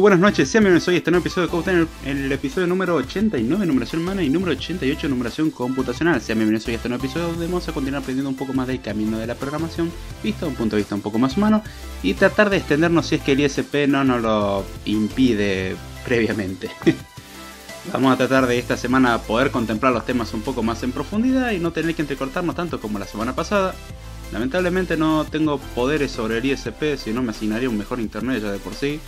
buenas noches, sean bienvenidos hoy a este nuevo episodio de Code el, el episodio número 89, numeración humana, y número 88, numeración computacional. Sean bienvenidos hoy a este nuevo episodio donde vamos a continuar aprendiendo un poco más del camino de la programación, visto de un punto de vista un poco más humano, y tratar de extendernos si es que el ISP no nos lo impide previamente. Vamos a tratar de esta semana poder contemplar los temas un poco más en profundidad y no tener que entrecortarnos tanto como la semana pasada. Lamentablemente no tengo poderes sobre el ISP, si no me asignaría un mejor internet ya de por sí.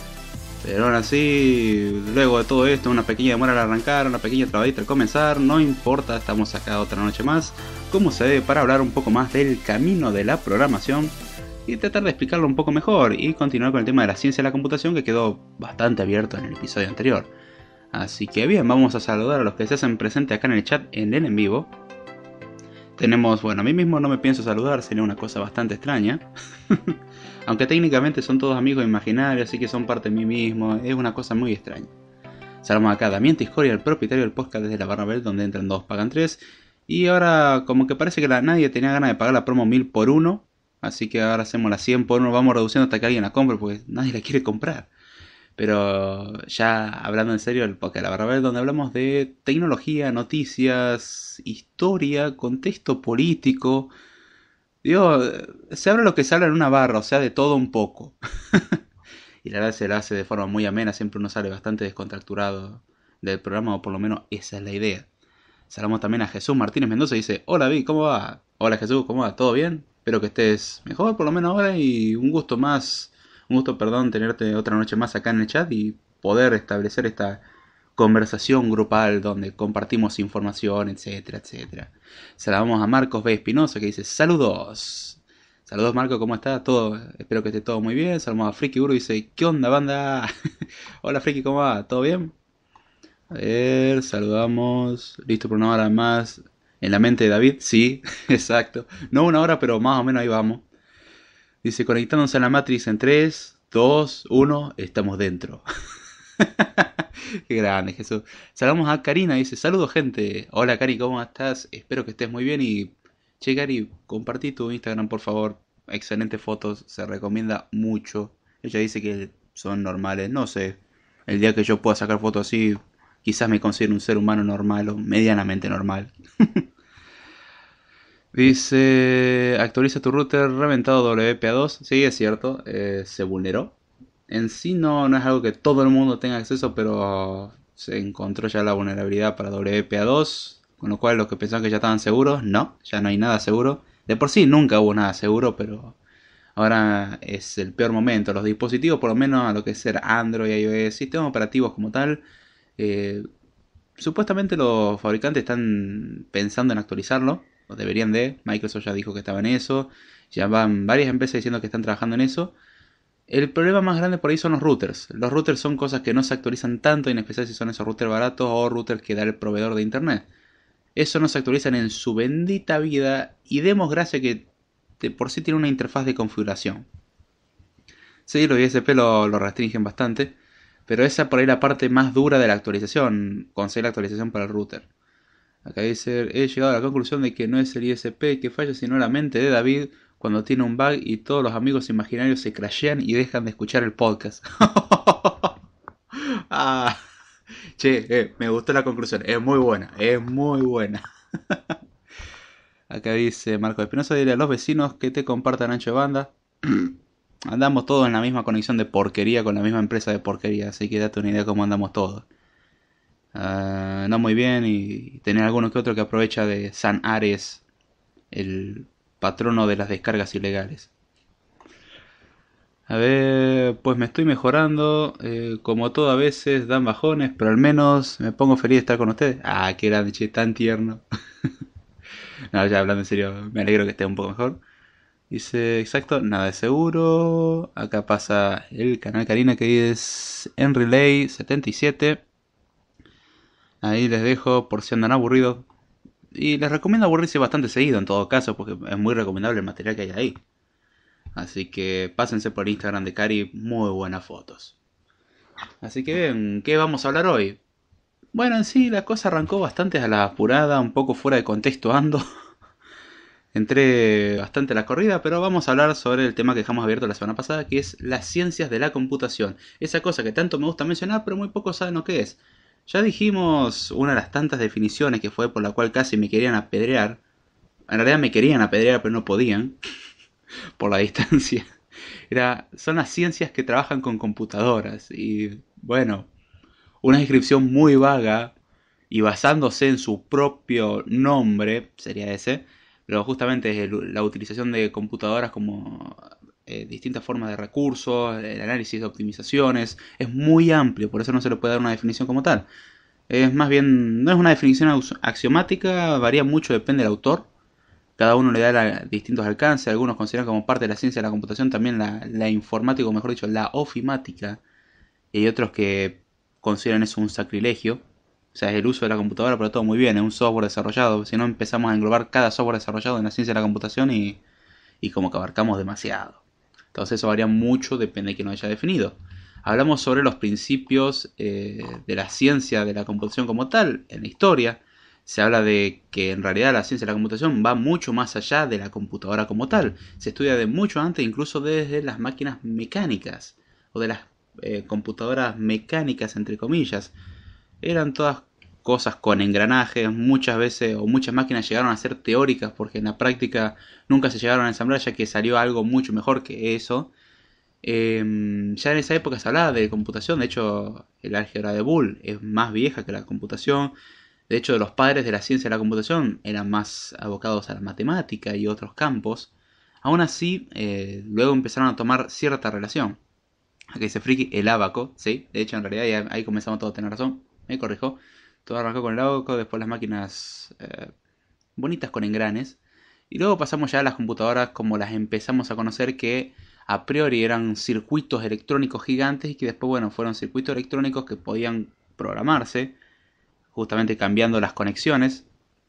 Pero ahora sí, luego de todo esto, una pequeña demora al arrancar, una pequeña trabadita al comenzar, no importa, estamos acá otra noche más, como se ve, para hablar un poco más del camino de la programación y tratar de explicarlo un poco mejor y continuar con el tema de la ciencia de la computación que quedó bastante abierto en el episodio anterior. Así que bien, vamos a saludar a los que se hacen presente acá en el chat en el en vivo. Tenemos, bueno, a mí mismo no me pienso saludar, sería una cosa bastante extraña. Aunque técnicamente son todos amigos imaginarios, así que son parte de mí mismo, es una cosa muy extraña. Salimos acá, Damián Tiscoria, el propietario del podcast desde la Bell, donde entran dos, pagan tres. Y ahora, como que parece que nadie tenía ganas de pagar la promo 1000 por uno. Así que ahora hacemos la 100 por uno, vamos reduciendo hasta que alguien la compre, porque nadie la quiere comprar. Pero ya hablando en serio, del podcast de la Barnabel, donde hablamos de tecnología, noticias, historia, contexto político Digo, se habla lo que se habla en una barra, o sea, de todo un poco. y la verdad se la hace de forma muy amena, siempre uno sale bastante descontracturado del programa, o por lo menos esa es la idea. Salamos también a Jesús Martínez Mendoza y dice, hola Vi, ¿cómo va? Hola Jesús, ¿cómo va? ¿Todo bien? Espero que estés mejor por lo menos ahora y un gusto más, un gusto, perdón, tenerte otra noche más acá en el chat y poder establecer esta conversación grupal donde compartimos información, etcétera, etcétera. Saludamos a Marcos B. Espinosa que dice saludos. Saludos Marco, ¿cómo estás? Todo, espero que esté todo muy bien. Saludamos a Friki Uru dice, ¿qué onda banda? Hola Friki, ¿cómo va? ¿Todo bien? A ver, saludamos. Listo por una hora más. En la mente de David, sí, exacto. No una hora, pero más o menos ahí vamos. Dice, conectándose a la Matrix en 3, 2, 1, estamos dentro. Qué grande, Jesús. Saludamos a Karina, dice, saludos gente. Hola Cari, ¿cómo estás? Espero que estés muy bien y... Che Cari, compartí tu Instagram, por favor. Excelentes fotos, se recomienda mucho. Ella dice que son normales, no sé. El día que yo pueda sacar fotos así, quizás me considere un ser humano normal o medianamente normal. Dice, actualiza tu router reventado WPA2. Sí, es cierto, eh, se vulneró en sí no, no es algo que todo el mundo tenga acceso, pero se encontró ya la vulnerabilidad para WPA2, con lo cual los que pensaban que ya estaban seguros, no, ya no hay nada seguro. De por sí nunca hubo nada seguro, pero ahora es el peor momento. Los dispositivos, por lo menos a lo que es ser Android, iOS, sistemas operativos como tal, eh, supuestamente los fabricantes están pensando en actualizarlo, o deberían de, Microsoft ya dijo que estaba en eso, ya van varias empresas diciendo que están trabajando en eso. El problema más grande por ahí son los routers. Los routers son cosas que no se actualizan tanto, en especial si son esos routers baratos o routers que da el proveedor de internet. Eso no se actualizan en su bendita vida y demos gracia que por sí tiene una interfaz de configuración. Sí, los ISP lo, lo restringen bastante, pero esa por ahí la parte más dura de la actualización, conseguir la actualización para el router. Acá dice, he llegado a la conclusión de que no es el ISP que falla, sino la mente de David cuando tiene un bug y todos los amigos imaginarios se crashean y dejan de escuchar el podcast. Ah, che, eh, me gustó la conclusión. Es muy buena, es muy buena. Acá dice Marco Espinosa, dile a los vecinos que te compartan ancho banda. andamos todos en la misma conexión de porquería con la misma empresa de porquería, así que date una idea cómo andamos todos. Uh, no muy bien y tener alguno que otro que aprovecha de San Ares el patrono de las descargas ilegales. A ver, pues me estoy mejorando. Eh, como todo, a veces dan bajones, pero al menos me pongo feliz de estar con ustedes. Ah, qué grande, che, tan tierno. no, ya hablando en serio, me alegro que esté un poco mejor. Dice, exacto, nada de seguro. Acá pasa el canal Karina que es en Relay 77. Ahí les dejo por si andan aburridos. Y les recomiendo aburrirse bastante seguido en todo caso, porque es muy recomendable el material que hay ahí. Así que pásense por Instagram de Cari, muy buenas fotos. Así que, ven qué vamos a hablar hoy? Bueno, en sí la cosa arrancó bastante a la apurada, un poco fuera de contexto ando. Entré bastante a la corrida, pero vamos a hablar sobre el tema que dejamos abierto la semana pasada, que es las ciencias de la computación. Esa cosa que tanto me gusta mencionar, pero muy pocos saben lo que es. Ya dijimos una de las tantas definiciones que fue por la cual casi me querían apedrear. En realidad me querían apedrear, pero no podían. por la distancia. Era, son las ciencias que trabajan con computadoras. Y bueno, una descripción muy vaga y basándose en su propio nombre, sería ese, pero justamente la utilización de computadoras como eh, distintas formas de recursos, el análisis de optimizaciones, es muy amplio, por eso no se le puede dar una definición como tal. Es más bien, no es una definición axiomática, varía mucho, depende del autor. Cada uno le da distintos alcances, algunos consideran como parte de la ciencia de la computación también la, informática, o mejor dicho, la ofimática, y otros que consideran eso un sacrilegio. O sea, es el uso de la computadora, pero todo muy bien, es un software desarrollado. Si no, empezamos a englobar cada software desarrollado en la ciencia de la computación y como que abarcamos demasiado. Entonces eso varía mucho, depende de quién lo haya definido. Hablamos sobre los principios eh, de la ciencia de la computación como tal, en la historia. Se habla de que en realidad la ciencia de la computación va mucho más allá de la computadora como tal. Se estudia de mucho antes, incluso desde las máquinas mecánicas o de las eh, computadoras mecánicas, entre comillas. Eran todas cosas con engranajes, muchas veces o muchas máquinas llegaron a ser teóricas porque en la práctica nunca se llegaron a ensamblar ya que salió algo mucho mejor que eso. Em, ya en esa época se hablaba de computación, de hecho el álgebra de Bull es más vieja que la computación, de hecho los padres de la ciencia de la computación eran más abocados a la matemática y otros campos, aún así eh, luego empezaron a tomar cierta relación. a que dice friki el abaco, sí, de hecho en realidad ahí, ahí comenzamos todos a tener razón, me corrijo. Todo arrancó con el auto, después las máquinas eh, bonitas con engranes. Y luego pasamos ya a las computadoras como las empezamos a conocer que a priori eran circuitos electrónicos gigantes y que después, bueno, fueron circuitos electrónicos que podían programarse, justamente cambiando las conexiones,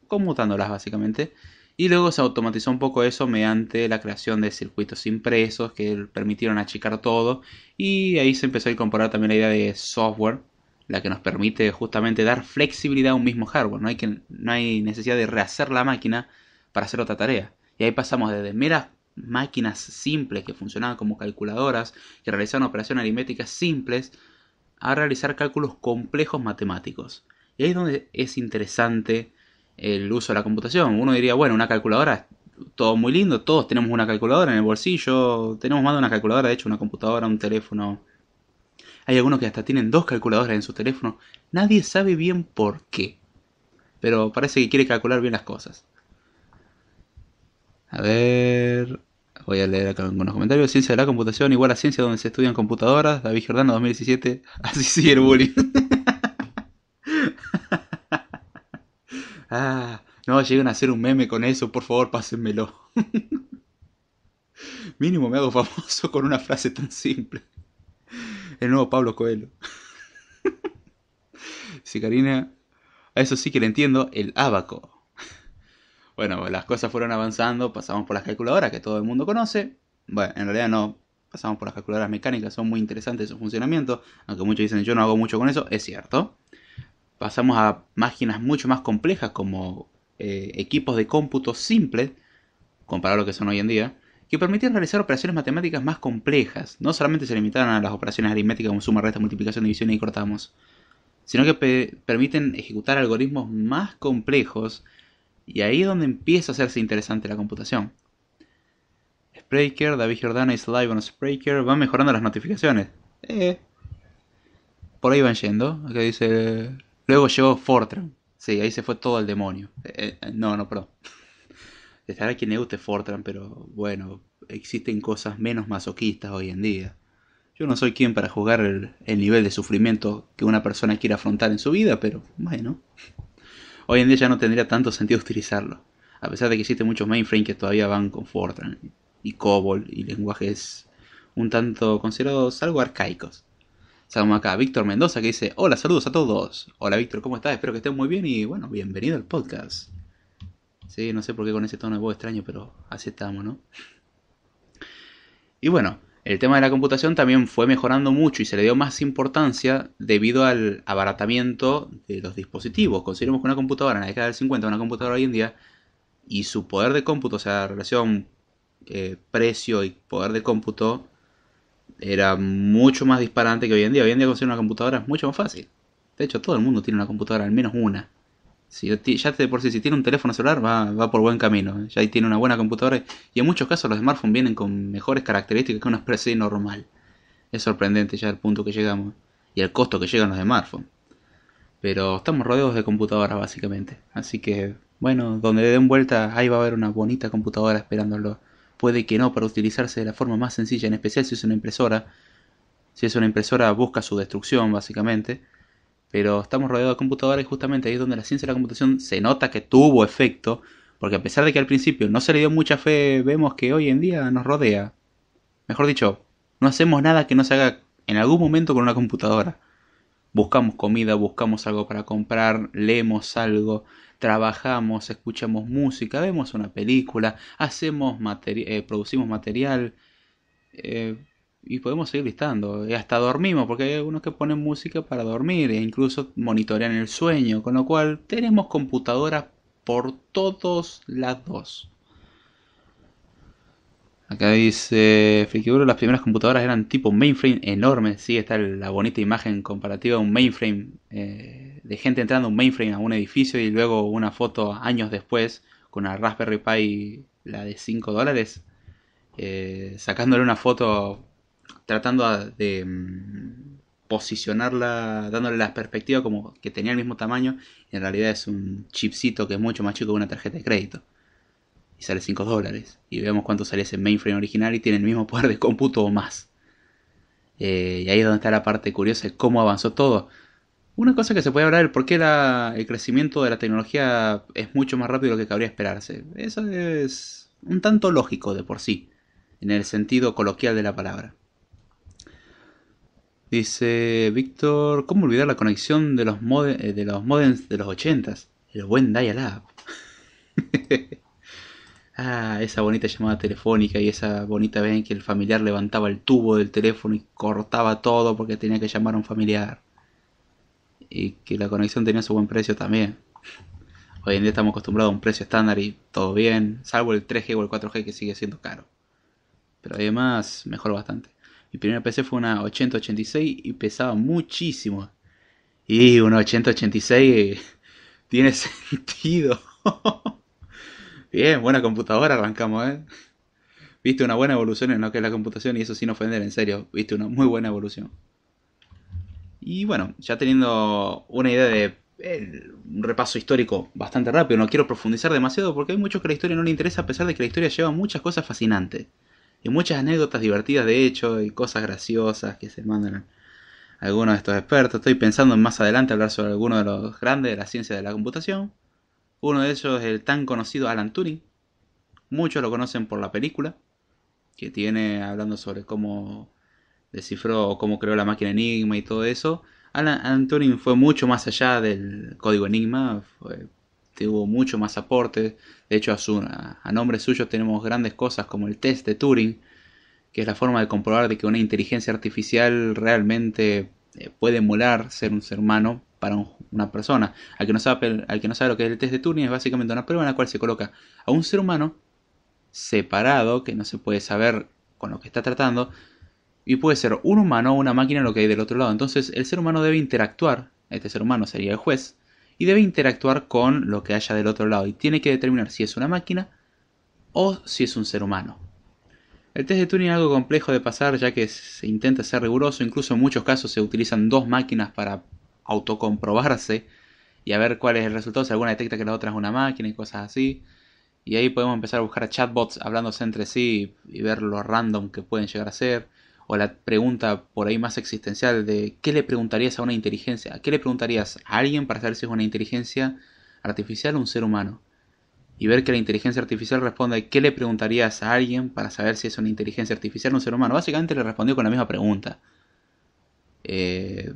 conmutándolas básicamente. Y luego se automatizó un poco eso mediante la creación de circuitos impresos que permitieron achicar todo. Y ahí se empezó a incorporar también la idea de software, la que nos permite justamente dar flexibilidad a un mismo hardware. No hay, que, no hay necesidad de rehacer la máquina para hacer otra tarea. Y ahí pasamos desde meras máquinas simples que funcionaban como calculadoras, que realizaban operaciones aritméticas simples, a realizar cálculos complejos matemáticos. Y ahí es donde es interesante el uso de la computación. Uno diría, bueno, una calculadora, todo muy lindo, todos tenemos una calculadora en el bolsillo, tenemos más de una calculadora, de hecho, una computadora, un teléfono, hay algunos que hasta tienen dos calculadoras en su teléfono. Nadie sabe bien por qué. Pero parece que quiere calcular bien las cosas. A ver. Voy a leer acá algunos comentarios. Ciencia de la computación igual a ciencia donde se estudian computadoras. David Giordano 2017. Así sigue el bullying. ah, no, lleguen a hacer un meme con eso. Por favor, pásenmelo. Mínimo me hago famoso con una frase tan simple el nuevo Pablo Coelho. sí, Karina, a eso sí que le entiendo, el abaco. Bueno, las cosas fueron avanzando, pasamos por las calculadoras que todo el mundo conoce. Bueno, en realidad no, pasamos por las calculadoras mecánicas, son muy interesantes su funcionamiento, aunque muchos dicen yo no hago mucho con eso, es cierto. Pasamos a máquinas mucho más complejas como eh, equipos de cómputo simples, comparado a lo que son hoy en día, que realizar operaciones matemáticas más complejas. No solamente se limitaron a las operaciones aritméticas como suma, resta, multiplicación, división y cortamos, sino que permiten ejecutar algoritmos más complejos y ahí es donde empieza a hacerse interesante la computación. Spreaker, David Giordano y Live on Spreaker van mejorando las notificaciones. Eh. Por ahí van yendo. dice. Luego llegó Fortran. Sí, ahí se fue todo al demonio. Eh, eh, no, no, perdón. Estará quien le guste Fortran, pero bueno, existen cosas menos masoquistas hoy en día. Yo no soy quien para jugar el, nivel de sufrimiento que una persona quiere afrontar en su vida, pero bueno. Hoy en día ya no tendría tanto sentido utilizarlo, a pesar de que existen muchos mainframes que todavía van con Fortran y COBOL y lenguajes un tanto considerados algo arcaicos. Estamos acá Víctor Mendoza que dice, hola, saludos a todos. Hola Víctor, ¿cómo estás? Espero que estén muy bien y bueno, bienvenido al podcast. Sí, no sé por qué con ese tono de voz extraño, pero así estamos, ¿no? Y bueno, el tema de la computación también fue mejorando mucho y se le dio más importancia debido al abaratamiento de los dispositivos. conseguimos que una computadora en la década del 50, una computadora hoy en día, y su poder de cómputo, o sea, la relación eh, precio y poder de cómputo, era mucho más disparante que hoy en día. Hoy en día conseguir una computadora es mucho más fácil. De hecho, todo el mundo tiene una computadora, al menos una. Si, ya por si tiene un teléfono celular, va, va por buen camino. ¿eh? Ya tiene una buena computadora. Y en muchos casos los smartphones vienen con mejores características que una PC normal. Es sorprendente ya el punto que llegamos. Y el costo que llegan los smartphones. Pero estamos rodeados de computadoras básicamente. Así que, bueno, donde den vuelta, ahí va a haber una bonita computadora esperándolo. Puede que no, para utilizarse de la forma más sencilla, en especial si es una impresora. Si es una impresora, busca su destrucción básicamente pero estamos rodeados de computadoras y justamente ahí es donde la ciencia de la computación se nota que tuvo efecto, porque a pesar de que al principio no se le dio mucha fe, vemos que hoy en día nos rodea. Mejor dicho, no hacemos nada que no se haga en algún momento con una computadora. Buscamos comida, buscamos algo para comprar, leemos algo, trabajamos, escuchamos música, vemos una película, hacemos eh, producimos material, eh, y podemos seguir listando. hasta dormimos, porque hay algunos que ponen música para dormir e incluso monitorean el sueño, con lo cual tenemos computadoras por todos lados. Acá dice Flickr, las primeras computadoras eran tipo mainframe enorme, sí, está la bonita imagen comparativa de un mainframe, eh, de gente entrando a un mainframe a un edificio y luego una foto años después con una Raspberry Pi, la de 5 dólares, eh, sacándole una foto tratando de mm, posicionarla, dándole la perspectiva como que tenía el mismo tamaño, en realidad es un chipcito que es mucho más chico que una tarjeta de crédito. Y sale 5 dólares. Y veamos cuánto sale ese mainframe original y tiene el mismo poder de cómputo o más. Eh, y ahí es donde está la parte curiosa de cómo avanzó todo. Una cosa que se puede hablar es por qué el crecimiento de la tecnología es mucho más rápido de lo que cabría esperarse. Eso es un tanto lógico de por sí, en el sentido coloquial de la palabra. Dice Víctor, ¿cómo olvidar la conexión de los, eh, de los modems de los 80 El buen dial-up. ah, esa bonita llamada telefónica y esa bonita vez en que el familiar levantaba el tubo del teléfono y cortaba todo porque tenía que llamar a un familiar. Y que la conexión tenía su buen precio también. Hoy en día estamos acostumbrados a un precio estándar y todo bien, salvo el 3G o el 4G que sigue siendo caro. Pero además mejor bastante. Mi primera PC fue una 8086 y pesaba muchísimo. Y una 8086 eh, tiene sentido. Bien, buena computadora arrancamos, ¿eh? Viste una buena evolución en lo que es la computación y eso sin ofender, en serio. Viste una muy buena evolución. Y bueno, ya teniendo una idea de eh, un repaso histórico bastante rápido, no quiero profundizar demasiado porque hay muchos que la historia no le interesa a pesar de que la historia lleva muchas cosas fascinantes y muchas anécdotas divertidas de hecho y cosas graciosas que se mandan a algunos de estos expertos. Estoy pensando en más adelante hablar sobre algunos de los grandes de la ciencia de la computación. Uno de ellos es el tan conocido Alan Turing. Muchos lo conocen por la película que tiene hablando sobre cómo descifró o cómo creó la máquina Enigma y todo eso. Alan, Turing fue mucho más allá del código Enigma, hubo mucho más aporte. De hecho, a, su, a, nombre suyo tenemos grandes cosas como el test de Turing, que es la forma de comprobar de que una inteligencia artificial realmente eh, puede emular ser un ser humano para una persona. Al que, no sabe, al que no sabe lo que es el test de Turing, es básicamente una prueba en la cual se coloca a un ser humano separado, que no se puede saber con lo que está tratando, y puede ser un humano o una máquina lo que hay del otro lado. Entonces, el ser humano debe interactuar, este ser humano sería el juez, y debe interactuar con lo que haya del otro lado y tiene que determinar si es una máquina o si es un ser humano. El test de Turing es algo complejo de pasar ya que se intenta ser riguroso, incluso en muchos casos se utilizan dos máquinas para autocomprobarse y a ver cuál es el resultado, si alguna detecta que la otra es una máquina y cosas así. Y ahí podemos empezar a buscar chatbots hablándose entre sí y ver lo random que pueden llegar a ser o la pregunta por ahí más existencial de ¿qué le preguntarías a una inteligencia? ¿A ¿Qué le preguntarías a alguien para saber si es una inteligencia artificial o un ser humano? Y ver que la inteligencia artificial responde ¿qué le preguntarías a alguien para saber si es una inteligencia artificial o un ser humano? Básicamente le respondió con la misma pregunta. Eh,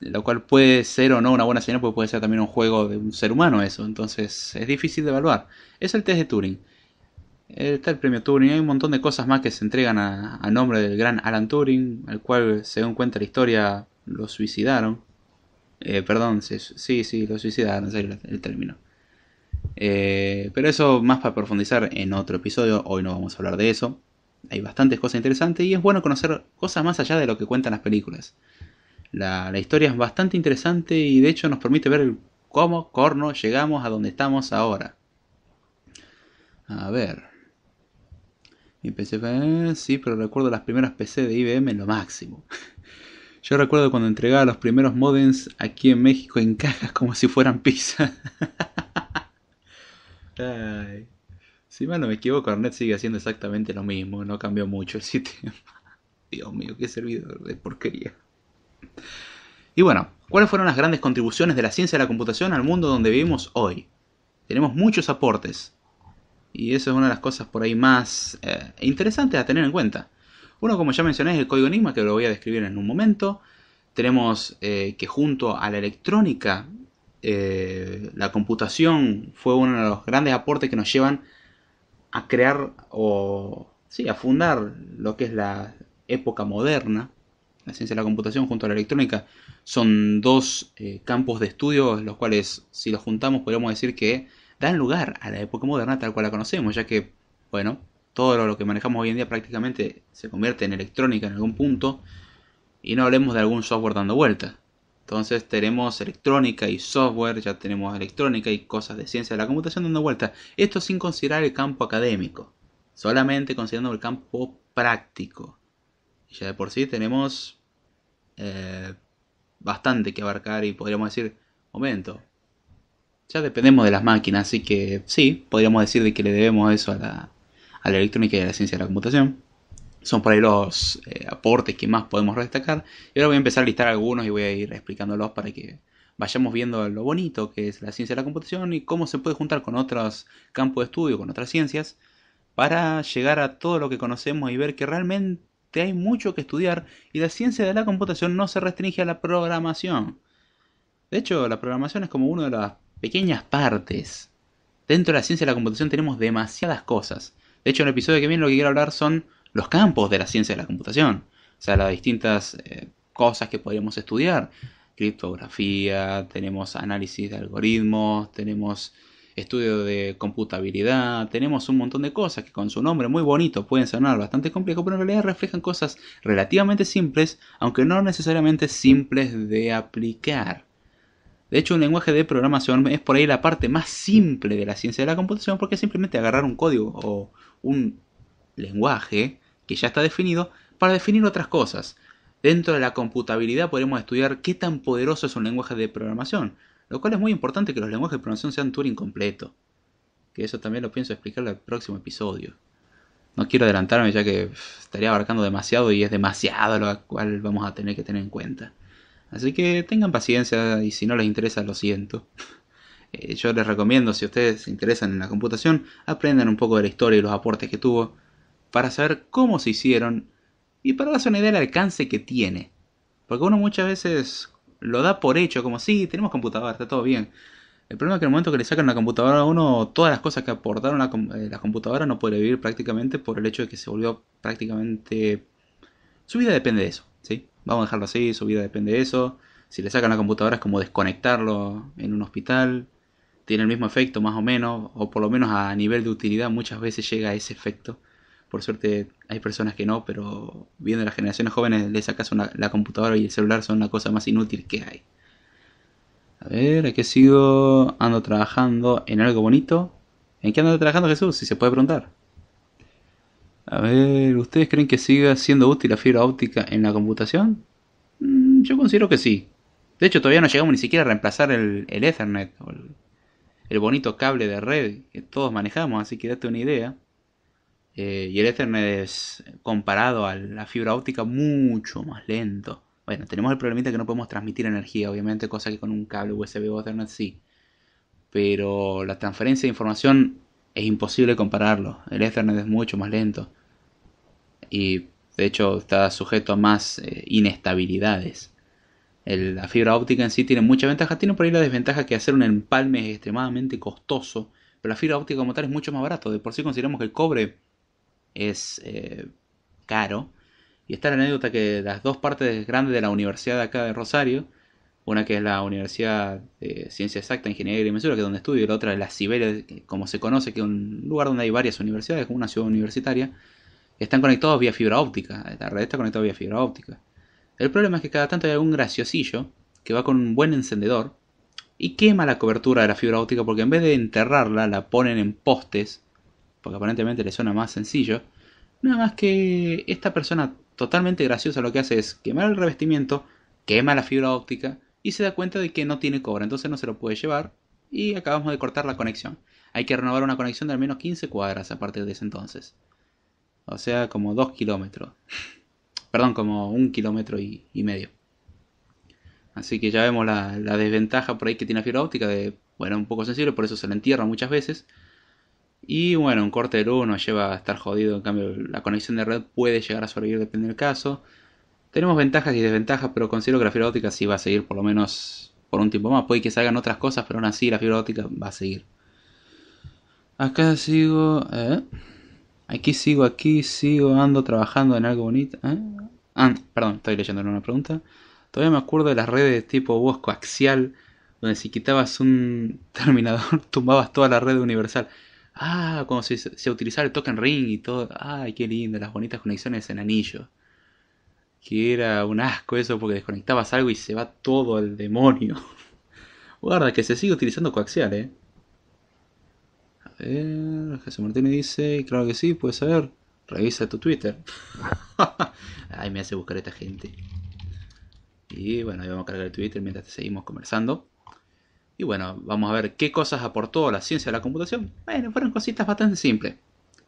lo cual puede ser o no una buena señal, porque puede ser también un juego de un ser humano eso. Entonces es difícil de evaluar. Es el test de Turing. Eh, está el premio Turing, hay un montón de cosas más que se entregan a, nombre del gran Alan Turing, al cual, según cuenta la historia, lo suicidaron. Eh, perdón, sí, sí, lo suicidaron, ese el, el término. Eh, pero eso más para profundizar en otro episodio, hoy no vamos a hablar de eso. Hay bastantes cosas interesantes y es bueno conocer cosas más allá de lo que cuentan las películas. La, la historia es bastante interesante y de hecho nos permite ver cómo corno llegamos a donde estamos ahora. A ver. Y pensé, eh, sí, pero recuerdo las primeras PC de IBM en lo máximo. Yo recuerdo cuando entregaba los primeros modems aquí en México en cajas como si fueran pizza. Si mal no me equivoco, Arnet sigue haciendo exactamente lo mismo, no cambió mucho el sistema. Dios mío, qué servidor de porquería. Y bueno, ¿cuáles fueron las grandes contribuciones de la ciencia de la computación al mundo donde vivimos hoy? Tenemos muchos aportes, y eso es una de las cosas por ahí más eh, interesantes a tener en cuenta. Uno, como ya mencioné, es el código Enigma, que lo voy a describir en un momento. Tenemos eh, que junto a la electrónica, eh, la computación fue uno de los grandes aportes que nos llevan a crear o sí, a fundar lo que es la época moderna. La ciencia de la computación junto a la electrónica son dos campos de estudio, los cuales si los juntamos podríamos decir que dan lugar a la época moderna tal cual la conocemos, ya que, bueno, todo lo que manejamos hoy en día prácticamente se convierte en electrónica en algún punto y no hablemos de algún software dando vuelta. Entonces tenemos electrónica y software, ya tenemos electrónica y cosas de ciencia de la computación dando vueltas. Esto sin considerar el campo académico, solamente considerando el campo práctico. Y ya de por sí tenemos eh, bastante que abarcar y podríamos decir, momento, ya dependemos de las máquinas, así que sí, podríamos decir de que le debemos eso a la, electrónica y a la ciencia de la computación. Son por ahí los eh, aportes que más podemos destacar. Y ahora voy a empezar a listar algunos y voy a ir explicándolos para que vayamos viendo lo bonito que es la ciencia de la computación y cómo se puede juntar con otros campos de estudio, con otras ciencias, para llegar a todo lo que conocemos y ver que realmente hay mucho que estudiar y la ciencia de la computación no se restringe a la programación. De hecho, la programación es como una de las pequeñas partes. Dentro de la ciencia de la computación tenemos demasiadas cosas. De hecho, en el episodio que viene lo que quiero hablar son los campos de la ciencia de la computación. O sea, las distintas eh, cosas que podríamos estudiar. Criptografía, tenemos análisis de algoritmos, tenemos estudio de computabilidad, tenemos un montón de cosas que con su nombre muy bonito pueden sonar bastante complejo, pero en realidad reflejan cosas relativamente simples, aunque no necesariamente simples de aplicar. De hecho, un lenguaje de programación es por ahí la parte más simple de la ciencia de la computación porque es simplemente agarrar un código o un lenguaje que ya está definido para definir otras cosas. Dentro de la computabilidad podemos estudiar qué tan poderoso es un lenguaje de programación, lo cual es muy importante que los lenguajes de programación sean Turing completo. Que eso también lo pienso explicar en el próximo episodio. No quiero adelantarme ya que estaría abarcando demasiado y es demasiado lo cual vamos a tener que tener en cuenta. Así que tengan paciencia y si no les interesa, lo siento. Eh, yo les recomiendo, si ustedes se interesan en la computación, aprendan un poco de la historia y los aportes que tuvo para saber cómo se hicieron y para darse una idea del alcance que tiene. Porque uno muchas veces lo da por hecho, como si tenemos computadora, está todo bien. El problema es que en el momento que le sacan la computadora a uno, todas las cosas que aportaron la, eh, la computadora no puede vivir prácticamente por el hecho de que se volvió prácticamente... Su vida depende de eso, ¿sí? vamos a dejarlo así, su vida depende de eso. Si le sacan la computadora es como desconectarlo en un hospital. Tiene el mismo efecto más o menos, o por lo menos a nivel de utilidad muchas veces llega a ese efecto. Por suerte hay personas que no, pero viendo las generaciones jóvenes le sacas la computadora y el celular son la cosa más inútil que hay. A ver, ¿a qué sigo? Ando trabajando en algo bonito. ¿En qué ando trabajando Jesús? Si se puede preguntar. A ver, ¿ustedes creen que siga siendo útil la fibra óptica en la computación? Mm, yo considero que sí. De hecho, todavía no llegamos ni siquiera a reemplazar el, el Ethernet, el, bonito cable de red que todos manejamos, así que date una idea. Eh, y el Ethernet es, comparado a la fibra óptica, mucho más lento. Bueno, tenemos el problemita que no podemos transmitir energía, obviamente, cosa que con un cable USB o Ethernet sí. Pero la transferencia de información es imposible compararlo. El Ethernet es mucho más lento y de hecho está sujeto a más eh, inestabilidades. la fibra óptica en sí tiene mucha ventaja, tiene por ahí la desventaja que hacer un empalme es extremadamente costoso, pero la fibra óptica como tal es mucho más barato, de por sí consideramos que el cobre es eh, caro. Y está la anécdota que las dos partes grandes de la universidad de acá de Rosario, una que es la Universidad de Ciencia Exacta, Ingeniería y Mesura, que es donde estudio, y la otra es la Siberia, como se conoce, que es un lugar donde hay varias universidades, como una ciudad universitaria, están conectados vía fibra óptica. La red está conectada vía fibra óptica. El problema es que cada tanto hay algún graciosillo que va con un buen encendedor y quema la cobertura de la fibra óptica porque en vez de enterrarla la ponen en postes, porque aparentemente le suena más sencillo. Nada más que esta persona totalmente graciosa lo que hace es quemar el revestimiento, quema la fibra óptica y se da cuenta de que no tiene cobre, entonces no se lo puede llevar y acabamos de cortar la conexión. Hay que renovar una conexión de al menos 15 cuadras a partir de ese entonces. O sea, como 2 kilómetros. Perdón, como un kilómetro y, medio. Así que ya vemos la, desventaja por ahí que tiene la fibra óptica de, bueno, un poco sensible, por eso se la entierra muchas veces. Y bueno, un corte de luz nos lleva a estar jodido, en cambio la conexión de red puede llegar a sobrevivir depende del caso. Tenemos ventajas y desventajas, pero considero que la fibra óptica sí va a seguir por lo menos por un tiempo más. Puede que salgan otras cosas, pero aún así la fibra óptica va a seguir. Acá sigo... ¿eh? Aquí sigo, aquí sigo, ando trabajando en algo bonito. ¿eh? Ah, perdón, estoy leyendo una pregunta. Todavía me acuerdo de las redes tipo vos coaxial donde si quitabas un terminador tumbabas toda la red universal. Ah, como se, se utilizaba el token ring y todo. Ay, qué lindo, las bonitas conexiones en anillo. Que era un asco eso porque desconectabas algo y se va todo al demonio. Guarda, que se sigue utilizando coaxial, eh. Jesús Martínez dice, claro que sí, puedes saber. Revisa tu Twitter. Ay, me hace buscar esta gente. Y bueno, ahí vamos a cargar el Twitter mientras seguimos conversando. Y bueno, vamos a ver qué cosas aportó la ciencia de la computación. Bueno, fueron cositas bastante simples.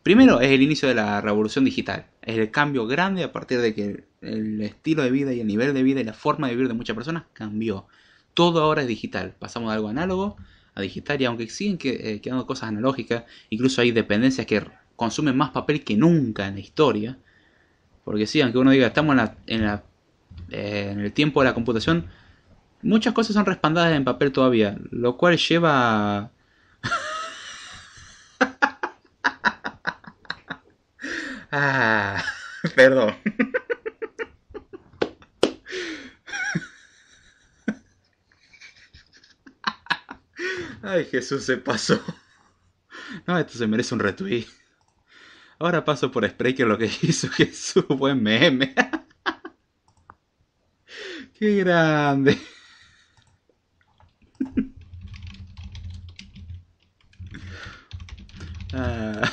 Primero es el inicio de la revolución digital. Es el cambio grande a partir de que el estilo de vida y el nivel de vida y la forma de vivir de muchas personas cambió. Todo ahora es digital. Pasamos de algo análogo Digitaria, aunque siguen que, eh, quedando cosas analógicas, incluso hay dependencias que consumen más papel que nunca en la historia, porque si, aunque uno diga estamos eh, en, el tiempo de la computación, muchas cosas son respaldadas en papel todavía, lo cual lleva... Ah, perdón. Ay, Jesús se pasó. No, esto se merece un retweet. Ahora paso por Spreaker lo que hizo Jesús. Buen meme. Qué grande. Ah.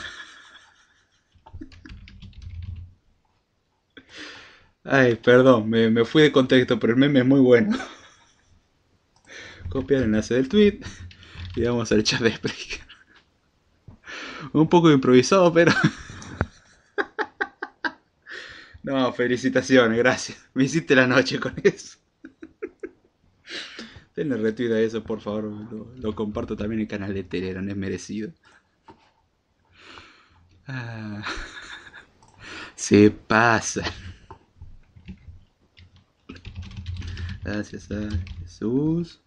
Ay, perdón, me, me fui de contexto, pero el meme es muy bueno. Copiar el enlace del tweet vamos al chat de Spreaker. Un poco improvisado, pero. No, felicitaciones, gracias. Me hiciste la noche con eso. Denle retweet a eso, por favor. Lo, comparto también en el canal de no es merecido. Ah, se pasa. Gracias a Jesús.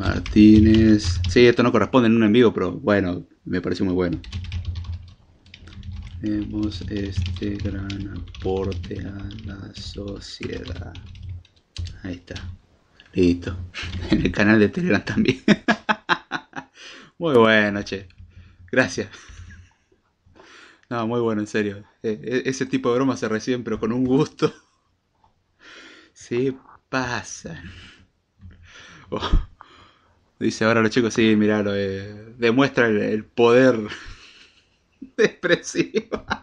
Martínez. Sí, esto no corresponde en un en pero bueno, me pareció muy bueno. Tenemos este gran aporte a la sociedad. Ahí está. Listo. En el canal de Telegram también. Muy bueno, che. Gracias. No, muy bueno, en serio. E, e, ese tipo de bromas se reciben, pero con un gusto. Sí, pasa. Oh. Dice ahora los chicos, sí, miralo, demuestra el, poder depresivo.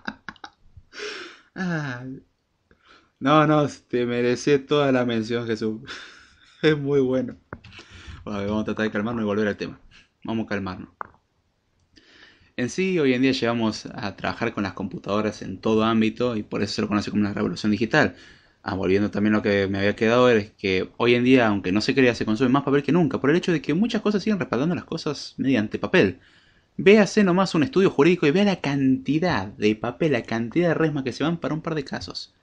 No, no, te merecí toda la mención, Jesús. es muy bueno. vamos a tratar de calmarnos y volver al tema. Vamos a calmarnos. En sí, hoy en día llevamos a trabajar con las computadoras en todo ámbito y por eso se lo conoce como una revolución digital. Ah, volviendo también a lo que me había quedado, es que hoy en día, aunque no se crea, se consume más papel que nunca, por el hecho de que muchas cosas siguen respaldando las cosas mediante papel. Véase nomás un estudio jurídico y vea la cantidad de papel, la cantidad de resmas que se van para un par de casos.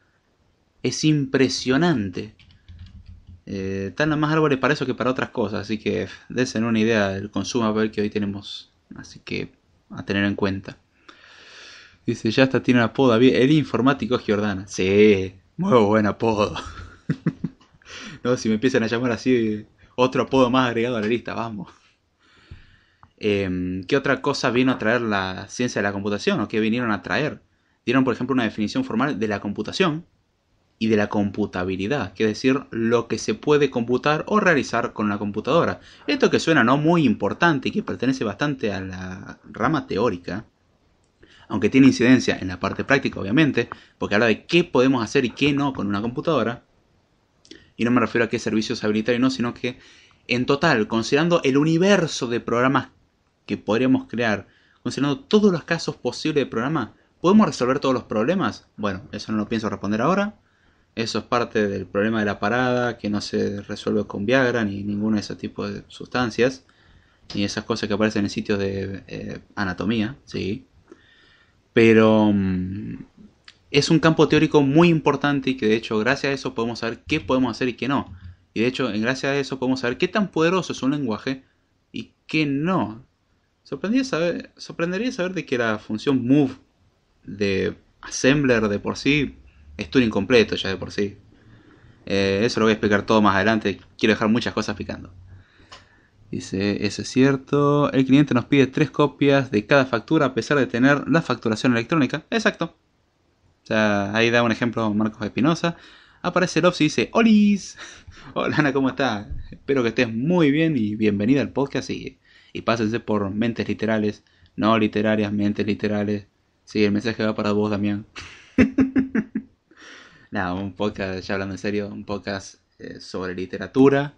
Es impresionante. Eh, más árboles para eso que para otras cosas, así que desen una idea del consumo de papel que hoy tenemos. Así que a tener en cuenta. Dice, ya hasta tiene una poda. El informático es Giordana. Sí, muy buen apodo. no, si me empiezan a llamar así, otro apodo más agregado a la lista, vamos. Em, ¿Qué otra cosa vino a traer la ciencia de la computación o qué vinieron a traer? Dieron, por ejemplo, una definición formal de la computación y de la computabilidad, que es decir, lo que se puede computar o realizar con la computadora. Esto que suena no muy importante y que pertenece bastante a la rama teórica, aunque tiene incidencia en la parte práctica, obviamente, porque habla de qué podemos hacer y qué no con una computadora. Y no me refiero a qué servicios habilitar y no, sino que en total, considerando el universo de programas que podríamos crear, considerando todos los casos posibles de programa, ¿podemos resolver todos los problemas? Bueno, eso no lo pienso responder ahora. Eso es parte del problema de la parada, que no se resuelve con Viagra ni ninguno de esos tipos de sustancias, ni esas cosas que aparecen en sitios de eh, anatomía, ¿sí? Pero mm, es un campo teórico muy importante y que de hecho gracias a eso podemos saber qué podemos hacer y qué no. Y de hecho gracias a eso podemos saber qué tan poderoso es un lenguaje y qué no. Sorprendería saber, de que la función move de assembler de por sí es Turing incompleto ya de por sí. Eh, eso lo voy a explicar todo más adelante. Quiero dejar muchas cosas picando. Dice, eso es cierto. El cliente nos pide tres copias de cada factura a pesar de tener la facturación electrónica. Exacto. O sea, ahí da un ejemplo Marcos Espinosa. Aparece el Ops y dice, holis. Hola Ana, ¿cómo estás? Espero que estés muy bien y bienvenida al podcast y, y pásense por mentes literales, no literarias, mentes literales. Sí, el mensaje va para vos, también Nada, un podcast, ya hablando en serio, un podcast eh, sobre literatura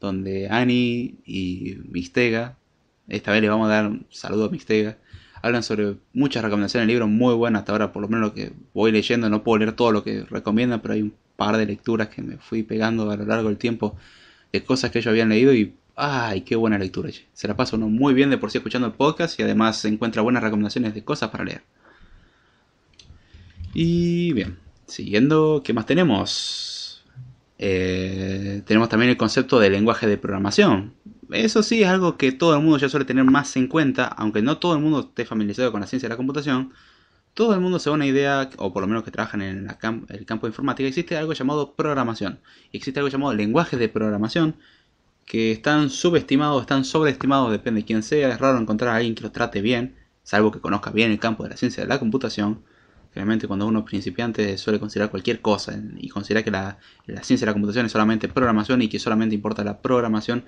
donde Annie y Mistega, esta vez le vamos a dar un saludo a Mistega, hablan sobre muchas recomendaciones de libro, muy buenas hasta ahora, por lo menos lo que voy leyendo, no puedo leer todo lo que recomiendan, pero hay un par de lecturas que me fui pegando a lo largo del tiempo de cosas que ellos habían leído y ¡ay, qué buena lectura! Se la pasa uno muy bien de por sí escuchando el podcast y además se encuentra buenas recomendaciones de cosas para leer. Y bien, siguiendo, ¿qué más tenemos? Eh, tenemos también el concepto de lenguaje de programación. Eso sí es algo que todo el mundo ya suele tener más en cuenta, aunque no todo el mundo esté familiarizado con la ciencia de la computación. Todo el mundo se da una idea, o por lo menos que trabajan en el campo de informática, existe algo llamado programación. Existe algo llamado lenguaje de programación, que están subestimados, están sobreestimados, depende de quién sea. Es raro encontrar a alguien que los trate bien, salvo que conozca bien el campo de la ciencia de la computación. Realmente cuando uno es principiante suele considerar cualquier cosa y considera que la, ciencia de la computación es solamente programación y que solamente importa la programación.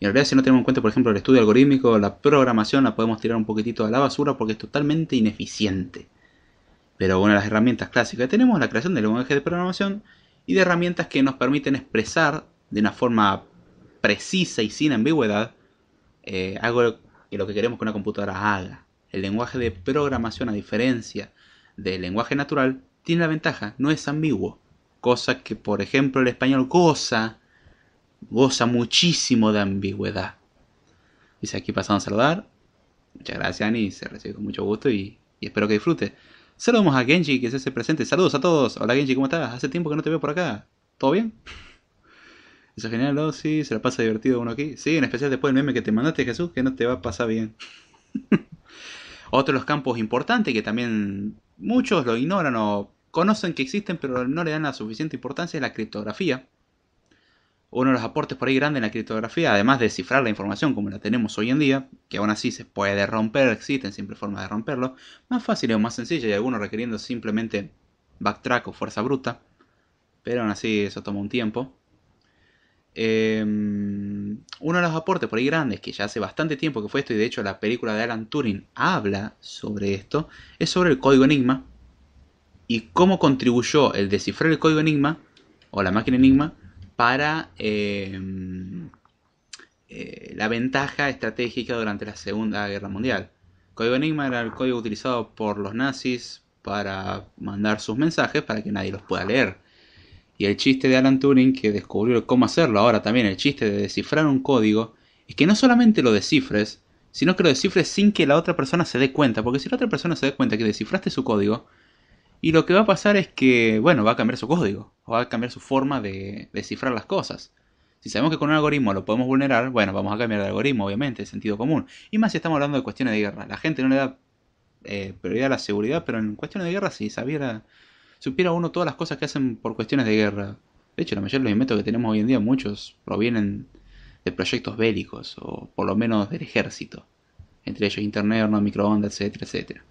Y en realidad si no tenemos en cuenta, por ejemplo, el estudio algorítmico, la programación la podemos tirar un poquitito a la basura porque es totalmente ineficiente. Pero una de las herramientas clásicas que tenemos es la creación de lenguajes de programación y de herramientas que nos permiten expresar de una forma precisa y sin ambigüedad eh, algo que lo que queremos que una computadora haga. El lenguaje de programación, a diferencia del lenguaje natural tiene la ventaja, no es ambiguo. Cosa que, por ejemplo, el español goza, goza muchísimo de ambigüedad. Dice aquí pasamos a saludar. Muchas gracias, Ani, se recibe con mucho gusto y, espero que disfrute. Saludamos a Genji, que se ese presente. Saludos a todos. Hola Genji, ¿cómo estás? Hace tiempo que no te veo por acá. ¿Todo bien? Eso es genial, ¿no? Sí, se la pasa divertido uno aquí. Sí, en especial después del meme que te mandaste, Jesús, que no te va a pasar bien. Otro de los campos importantes que también muchos lo ignoran o conocen que existen pero no le dan la suficiente importancia a la criptografía. Uno de los aportes por ahí grandes en la criptografía, además de cifrar la información como la tenemos hoy en día, que aún así se puede romper, existen simples formas de romperlo, más fáciles o más sencillas y algunos requiriendo simplemente backtrack o fuerza bruta, pero aún así eso toma un tiempo. Em, uno de los aportes por ahí grandes, que ya hace bastante tiempo que fue esto, y de hecho la película de Alan Turing habla sobre esto, es sobre el código Enigma y cómo contribuyó el descifrar el código Enigma o la máquina Enigma para em, eh, la ventaja estratégica durante la Segunda Guerra Mundial. El código Enigma era el código utilizado por los nazis para mandar sus mensajes para que nadie los pueda leer y el chiste de Alan Turing, que descubrió cómo hacerlo ahora también, el chiste de descifrar un código, es que no solamente lo descifres, sino que lo descifres sin que la otra persona se dé cuenta. Porque si la otra persona se dé cuenta que descifraste su código, y lo que va a pasar es que, bueno, va a cambiar su código, o va a cambiar su forma de descifrar las cosas. Si sabemos que con un algoritmo lo podemos vulnerar, bueno, vamos a cambiar el algoritmo, obviamente, de sentido común. Y más si estamos hablando de cuestiones de guerra. La gente no le da eh, prioridad a la seguridad, pero en cuestiones de guerra, si sabiera supiera uno todas las cosas que hacen por cuestiones de guerra. De hecho, la mayoría de los inventos que tenemos hoy en día, muchos provienen de proyectos bélicos, o por lo menos del ejército. Entre ellos internet, microondas, etcétera, etcétera.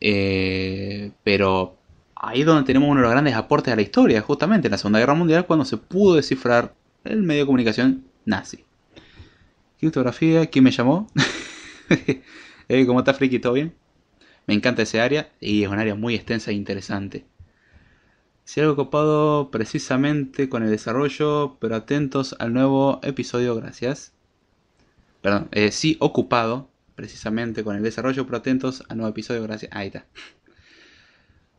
Eh, pero ahí es donde tenemos uno de los grandes aportes a la historia, justamente en la Segunda Guerra Mundial, cuando se pudo descifrar el medio de comunicación nazi. Criptografía, ¿quién me llamó? Eh, ¿Cómo está Friki? ¿Todo bien? Me encanta ese área y es un área muy extensa e interesante. Si algo ocupado, precisamente con el desarrollo, pero atentos al nuevo episodio, gracias. Perdón, eh, sí, ocupado precisamente con el desarrollo, pero atentos al nuevo episodio, gracias. Ahí está.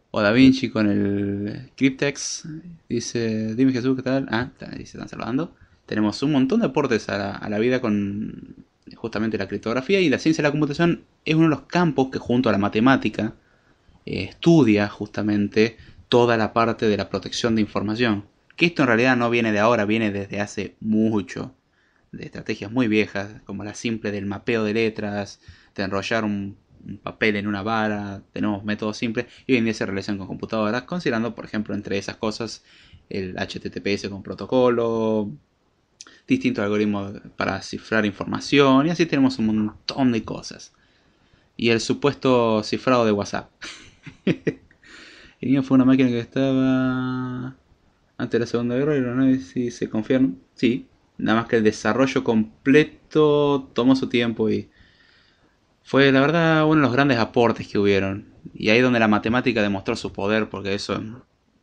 O Da Vinci con el Cryptex. Dice, dime Jesús, ¿qué tal? Ah, se están saludando. Tenemos un montón de aportes a la vida con justamente la criptografía y la ciencia de la computación es uno de los campos que junto a la matemática eh, estudia justamente toda la parte de la protección de información. Que esto en realidad no viene de ahora, viene desde hace mucho, de estrategias muy viejas, como la simple del mapeo de letras, de enrollar un, un papel en una vara, tenemos métodos simples, y hoy en día se realizan con computadoras, considerando, por ejemplo, entre esas cosas, el HTTPS con protocolo, distintos algoritmos para cifrar información y así tenemos un montón de cosas. Y el supuesto cifrado de WhatsApp. el niño fue una máquina que estaba antes de la Segunda Guerra y no sé si se confirma. Sí, nada más que el desarrollo completo tomó su tiempo y fue la verdad uno de los grandes aportes que hubieron. Y ahí donde la matemática demostró su poder porque eso es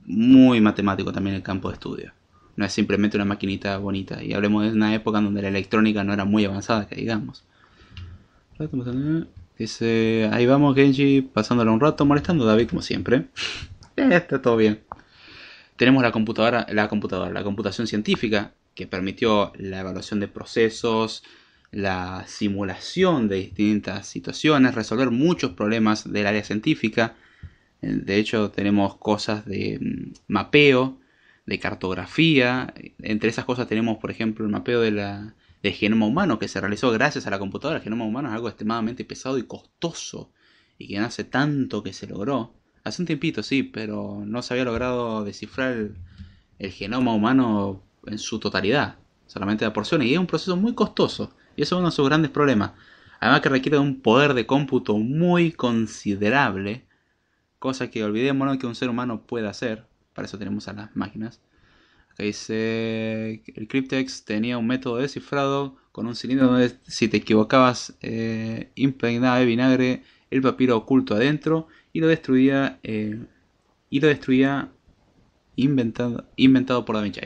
muy matemático también el campo de estudio no es simplemente una maquinita bonita. Y hablemos de una época donde la electrónica no era muy avanzada, que digamos. Dice, ahí vamos Genji, pasándolo un rato, molestando a David como siempre. Eh, está todo bien. Tenemos la computadora, la computadora, la computación científica, que permitió la evaluación de procesos, la simulación de distintas situaciones, resolver muchos problemas del área científica. Eh, de hecho, tenemos cosas de mm, mapeo, de cartografía. Entre esas cosas tenemos, por ejemplo, el mapeo de la, del genoma humano que se realizó gracias a la computadora. El genoma humano es algo extremadamente pesado y costoso y que no hace tanto que se logró. Hace un tiempito, sí, pero no se había logrado descifrar el, genoma humano en su totalidad, solamente la porciones. Y es un proceso muy costoso y eso es uno de sus grandes problemas. Además que requiere de un poder de cómputo muy considerable, cosa que olvidémonos que un ser humano puede hacer, para eso tenemos a las máquinas. Acá dice, el Cryptex tenía un método de cifrado con un cilindro donde si te equivocabas eh, impregnaba de vinagre el papiro oculto adentro y lo destruía, eh, y lo destruía inventado, inventado por la Vinci.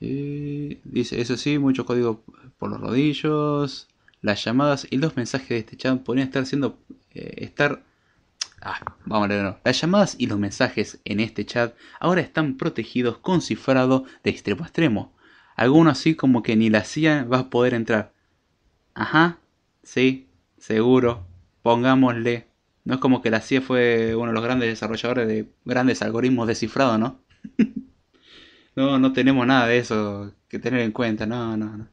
dice, eso sí, mucho código por los rodillos. Las llamadas y los mensajes de este chat podrían estar siendo eh, estar Ah, vamos a leerlo. Las llamadas y los mensajes en este chat ahora están protegidos con cifrado de extremo a extremo. Algunos así como que ni la CIA va a poder entrar. Ajá, sí, seguro. Pongámosle. No es como que la CIA fue uno de los grandes desarrolladores de grandes algoritmos de cifrado, ¿no? no, no tenemos nada de eso que tener en cuenta. No, no, no.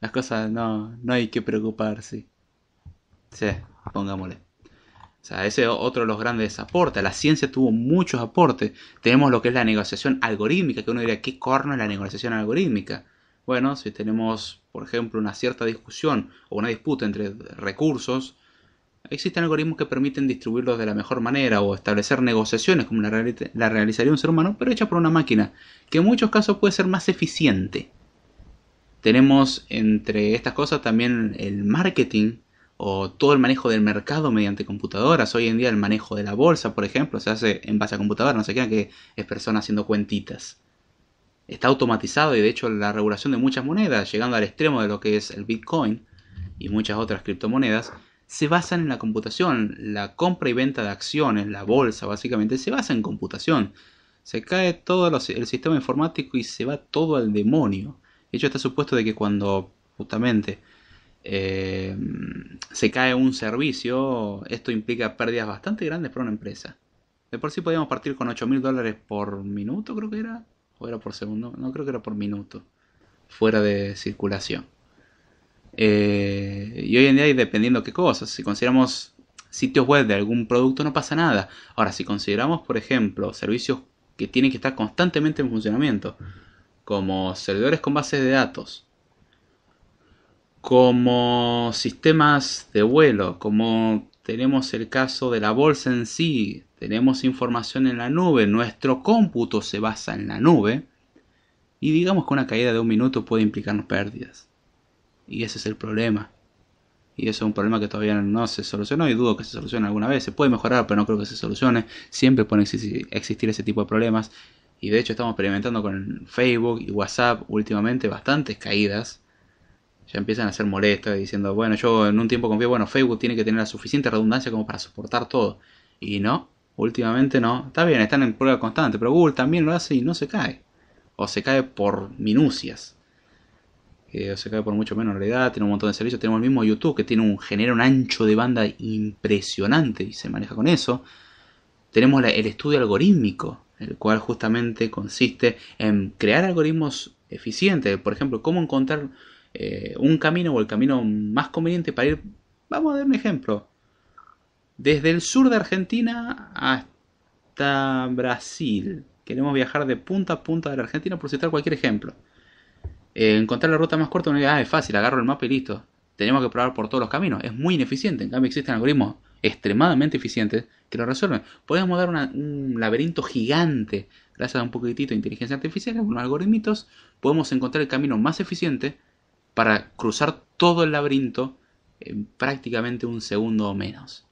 Las cosas no, no hay que preocuparse. Sí, pongámosle. O sea, ese otro de los grandes aportes. La ciencia tuvo muchos aportes. Tenemos lo que es la negociación algorítmica, que uno diría, ¿qué corno es la negociación algorítmica? Bueno, si tenemos, por ejemplo, una cierta discusión o una disputa entre recursos, existen algoritmos que permiten distribuirlos de la mejor manera o establecer negociaciones como la, la realizaría un ser humano, pero hecha por una máquina, que en muchos casos puede ser más eficiente. Tenemos entre estas cosas también el marketing, o todo el manejo del mercado mediante computadoras. Hoy en día el manejo de la bolsa, por ejemplo, se hace en base a computadoras. no se crean que es persona haciendo cuentitas. Está automatizado y de hecho la regulación de muchas monedas, llegando al extremo de lo que es el Bitcoin y muchas otras criptomonedas, se basan en la computación. La compra y venta de acciones, la bolsa básicamente, se basa en computación. Se cae todo el sistema informático y se va todo al demonio. De hecho está supuesto de que cuando justamente eh, se cae un servicio, esto implica pérdidas bastante grandes para una empresa. De por sí podíamos partir con 8 mil dólares por minuto, creo que era, o era por segundo, no creo que era por minuto, fuera de circulación. Eh, y hoy en día, dependiendo qué cosas, si consideramos sitios web de algún producto, no pasa nada. Ahora, si consideramos, por ejemplo, servicios que tienen que estar constantemente en funcionamiento, como servidores con bases de datos, como sistemas de vuelo, como tenemos el caso de la bolsa en sí, tenemos información en la nube, nuestro cómputo se basa en la nube, y digamos que una caída de un minuto puede implicarnos pérdidas. Y ese es el problema. Y eso es un problema que todavía no se solucionó y dudo que se solucione alguna vez. Se puede mejorar, pero no creo que se solucione. Siempre pueden existir ese tipo de problemas. Y de hecho estamos experimentando con Facebook y WhatsApp últimamente bastantes caídas ya empiezan a ser molestos diciendo, bueno, yo en un tiempo confío, bueno, Facebook tiene que tener la suficiente redundancia como para soportar todo. Y no, últimamente no. Está bien, están en prueba constante, pero Google también lo hace y no se cae. O se cae por minucias. Eh, o se cae por mucho menos en realidad, tiene un montón de servicios. Tenemos el mismo YouTube que tiene un, genera un ancho de banda impresionante y se maneja con eso. Tenemos el estudio algorítmico, el cual justamente consiste en crear algoritmos eficientes. Por ejemplo, cómo encontrar eh, un camino o el camino más conveniente para ir, vamos a dar un ejemplo, desde el sur de Argentina hasta Brasil. Queremos viajar de punta a punta de la Argentina, por citar cualquier ejemplo. Eh, encontrar la ruta más corta no ah, es fácil, agarro el mapa y listo. Tenemos que probar por todos los caminos. Es muy ineficiente. En cambio, existen algoritmos extremadamente eficientes que lo resuelven. Podemos dar un laberinto gigante gracias a un poquitito de inteligencia artificial, algunos algoritmos Podemos encontrar el camino más eficiente para cruzar todo el laberinto en prácticamente un segundo o menos.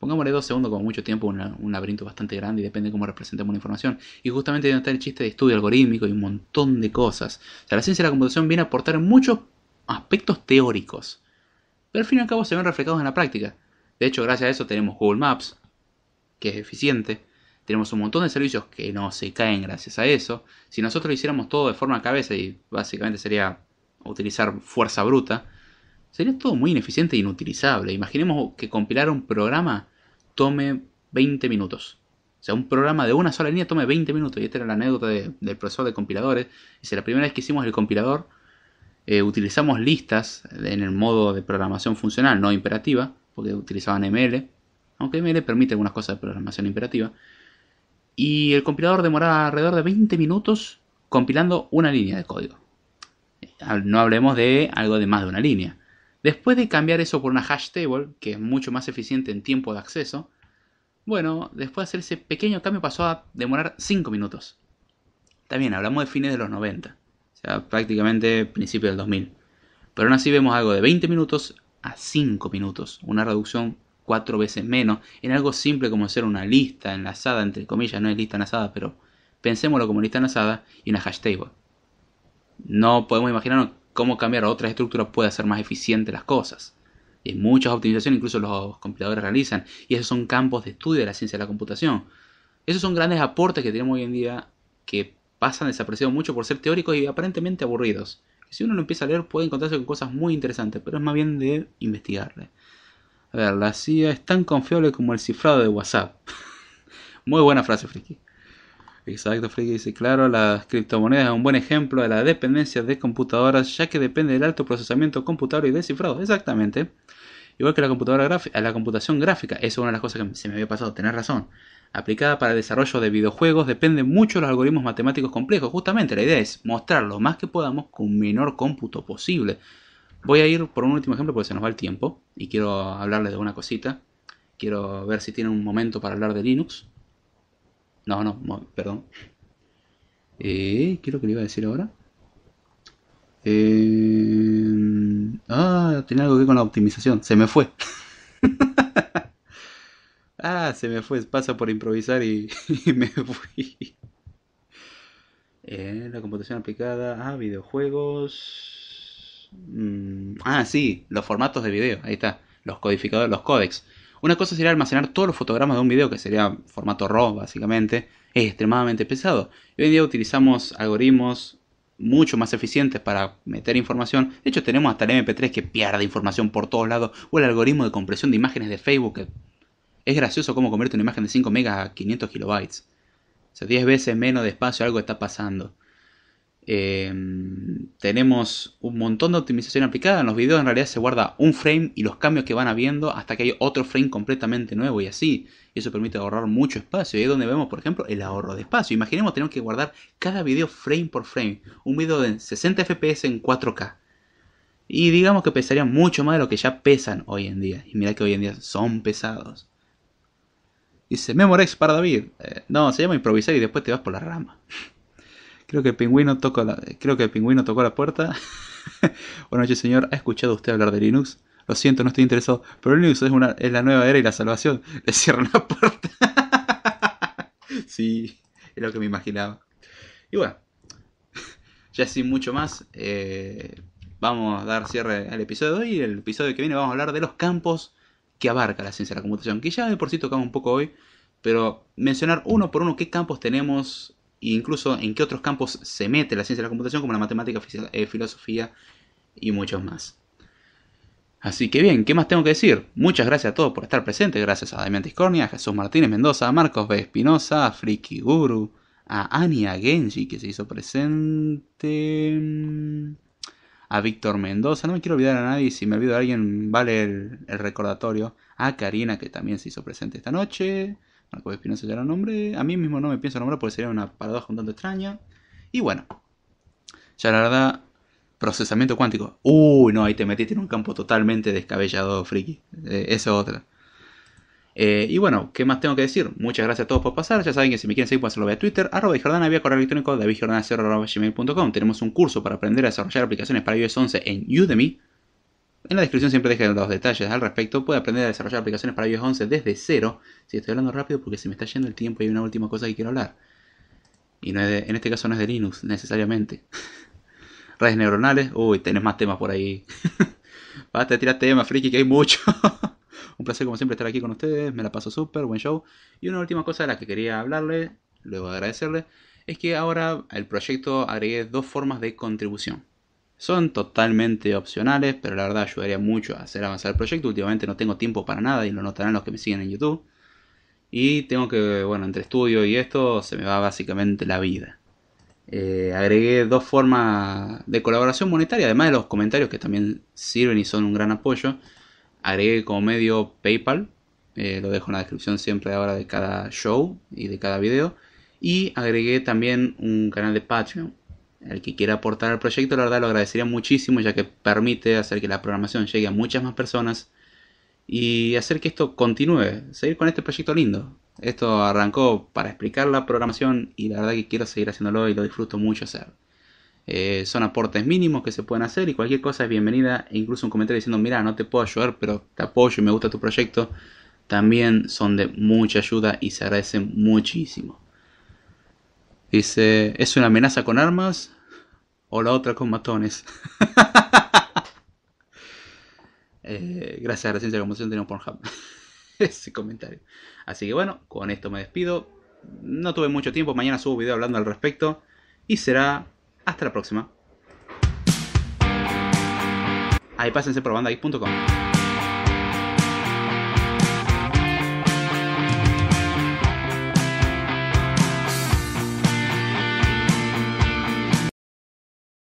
Pongámosle dos segundos como mucho tiempo, un laberinto bastante grande y depende de cómo representemos la información. Y justamente donde está el chiste de estudio algorítmico y un montón de cosas. O sea, la ciencia de la computación viene a aportar muchos aspectos teóricos, pero al fin y al cabo se ven reflejados en la práctica. De hecho, gracias a eso tenemos Google Maps, que es eficiente. Tenemos un montón de servicios que no se caen gracias a eso. Si nosotros lo hiciéramos todo de forma cabeza, y básicamente sería utilizar fuerza bruta, sería todo muy ineficiente e inutilizable. Imaginemos que compilar un programa tome 20 minutos. O sea, un programa de una sola línea tome 20 minutos. Y esta era la anécdota del profesor de compiladores. Dice, la primera vez que hicimos el compilador, eh, utilizamos listas en el modo de programación funcional, no imperativa, porque utilizaban ML. Aunque ML permite algunas cosas de programación imperativa. Y el compilador demoraba alrededor de 20 minutos compilando una línea de código no hablemos de algo de más de una línea. Después de cambiar eso por una hash table, que es mucho más eficiente en tiempo de acceso, bueno, después de hacer ese pequeño cambio pasó a demorar 5 minutos. También hablamos de fines de los 90, o sea, prácticamente principio del 2000. Pero aún así vemos algo de 20 minutos a 5 minutos, una reducción 4 veces menos, en algo simple como hacer una lista enlazada, entre comillas, no es lista enlazada, pero pensémoslo como lista enlazada y una hash table. No podemos imaginarnos cómo cambiar otras estructuras puede hacer más eficiente las cosas. Y muchas optimizaciones incluso los compiladores realizan. Y esos son campos de estudio de la ciencia de la computación. Esos son grandes aportes que tenemos hoy en día que pasan desapreciados mucho por ser teóricos y aparentemente aburridos. Si uno lo empieza a leer puede encontrarse con cosas muy interesantes, pero es más bien de investigarle. A ver, la CIA es tan confiable como el cifrado de WhatsApp. muy buena frase, Friki. Exacto, Friki dice, claro, las criptomonedas es un buen ejemplo de la dependencia de computadoras, ya que depende del alto procesamiento computador y descifrado. Exactamente. Igual que la computadora la computación gráfica, eso es una de las cosas que se me había pasado, Tener razón. Aplicada para el desarrollo de videojuegos, depende mucho de los algoritmos matemáticos complejos. Justamente la idea es mostrar lo más que podamos con menor cómputo posible. Voy a ir por un último ejemplo porque se nos va el tiempo y quiero hablarles de una cosita. Quiero ver si tienen un momento para hablar de Linux. No, no, perdón. Eh, ¿Qué es lo que le iba a decir ahora? Eh, ah, tenía algo que ver con la optimización. Se me fue. ah, se me fue. Pasa por improvisar y, me fui. Eh, la computación aplicada a videojuegos. Mm, ah, sí, los formatos de video. Ahí está. Los codificadores, los códex. Una cosa sería almacenar todos los fotogramas de un video, que sería formato RAW básicamente, es extremadamente pesado. hoy en día utilizamos algoritmos mucho más eficientes para meter información. De hecho, tenemos hasta el MP3 que pierde información por todos lados, o el algoritmo de compresión de imágenes de Facebook. es gracioso cómo convierte una imagen de 5 megas a 500 kilobytes. O sea, 10 veces menos de espacio algo está pasando. Em, tenemos un montón de optimización aplicada. En los videos en realidad se guarda un frame y los cambios que van habiendo hasta que hay otro frame completamente nuevo y así. Y eso permite ahorrar mucho espacio. Y es donde vemos, por ejemplo, el ahorro de espacio. Imaginemos tener que guardar cada video frame por frame. Un video de 60 fps en 4K. Y digamos que pesaría mucho más de lo que ya pesan hoy en día. Y mirad que hoy en día son pesados. Dice Memorex para David. Eh, no, se llama improvisar y después te vas por la rama. Creo que el pingüino tocó la, creo que pingüino tocó la puerta. Buenas noches, señor. ¿Ha escuchado usted hablar de Linux? Lo siento, no estoy interesado. Pero Linux es, una, es la nueva era y la salvación. Le cierran la puerta. sí, es lo que me imaginaba. Y bueno, ya sin mucho más, eh, vamos a dar cierre al episodio de hoy. Y El episodio que viene vamos a hablar de los campos que abarca la ciencia de la computación, que ya de por sí tocamos un poco hoy, pero mencionar uno por uno qué campos tenemos incluso en qué otros campos se mete la ciencia de la computación, como la matemática, eh, filosofía y muchos más. Así que bien, ¿qué más tengo que decir? Muchas gracias a todos por estar presentes, gracias a Damián Tiscornia, a Jesús Martínez Mendoza, a Marcos B. Espinosa, a Friki Guru, a Ania Genji que se hizo presente, a Víctor Mendoza, no me quiero olvidar a nadie, si me olvido de alguien vale el recordatorio, a Karina que también se hizo presente esta noche, Marco ya lo A mí mismo no me pienso nombrar porque sería una paradoja un tanto extraña. Y bueno, ya la verdad, procesamiento cuántico. Uy, no, ahí te metiste en un campo totalmente descabellado, friki. Eh, esa otra. Eh, y bueno, ¿qué más tengo que decir? Muchas gracias a todos por pasar. Ya saben que si me quieren seguir, pueden hacerlo vía Twitter, arroba Jordana, Tenemos un curso para aprender a desarrollar aplicaciones para iOS 11 en Udemy en la descripción siempre dejo los detalles al respecto. Puede aprender a desarrollar aplicaciones para iOS 11 desde cero. Si estoy hablando rápido porque se me está yendo el tiempo y hay una última cosa que quiero hablar. Y no en este caso no es de Linux, necesariamente. Redes neuronales. Uy, tenés más temas por ahí. Basta, tirar temas, friki, que hay mucho. Un placer como siempre estar aquí con ustedes. Me la paso súper, buen show. Y una última cosa de la que quería hablarle, luego agradecerle, es que ahora el proyecto agregué dos formas de contribución. Son totalmente opcionales, pero la verdad ayudaría mucho a hacer avanzar el proyecto. Últimamente no tengo tiempo para nada y lo notarán los que me siguen en YouTube. Y tengo que, bueno, entre estudio y esto se me va básicamente la vida. Eh, agregué dos formas de colaboración monetaria, además de los comentarios que también sirven y son un gran apoyo. Agregué como medio PayPal, eh, lo dejo en la descripción siempre ahora de cada show y de cada video. Y agregué también un canal de Patreon el que quiera aportar al proyecto, la verdad lo agradecería muchísimo, ya que permite hacer que la programación llegue a muchas más personas y hacer que esto continúe, seguir con este proyecto lindo. Esto arrancó para explicar la programación y la verdad que quiero seguir haciéndolo y lo disfruto mucho hacer. Eh, son aportes mínimos que se pueden hacer y cualquier cosa es bienvenida e incluso un comentario diciendo, mira, no te puedo ayudar, pero te apoyo y me gusta tu proyecto, también son de mucha ayuda y se agradecen muchísimo. Dice, ¿es una amenaza con armas? o la otra con matones. Eh, gracias a la ciencia de la conmoción tenemos Ese comentario. Así que bueno, con esto me despido. No tuve mucho tiempo, mañana subo video hablando al respecto. Y será hasta la próxima. Ahí pásense por bandagis.com.